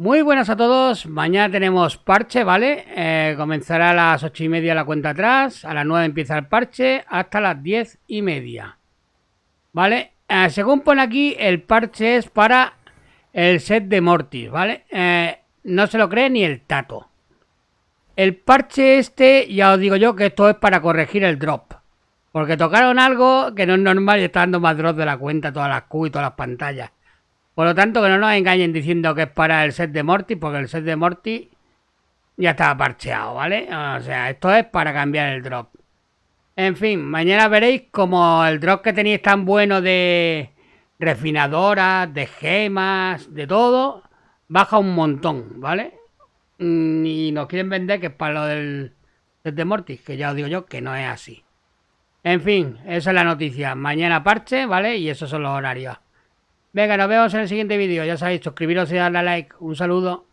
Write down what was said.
Muy buenas a todos, mañana tenemos parche, ¿vale? Eh, comenzará a las 8 y media la cuenta atrás, a las 9 empieza el parche, hasta las 10 y media, ¿vale? Eh, según pone aquí, el parche es para el set de Mortis, ¿vale? Eh, no se lo cree ni el tato. El parche este, ya os digo yo que esto es para corregir el drop. Porque tocaron algo que no es normal y está dando más drop de la cuenta todas las Q y todas las pantallas. Por lo tanto, que no nos engañen diciendo que es para el set de Mortis, porque el set de Mortis ya estaba parcheado, ¿vale? O sea, esto es para cambiar el drop. En fin, mañana veréis como el drop que tenéis tan bueno de refinadoras, de gemas, de todo, baja un montón, ¿vale? Mm, y nos quieren vender que es para lo del set de Mortis, que ya os digo yo que no es así. En fin, esa es la noticia. Mañana parche, ¿vale? Y esos son los horarios. Venga, nos vemos en el siguiente vídeo. Ya sabéis, suscribiros y darle a like. Un saludo.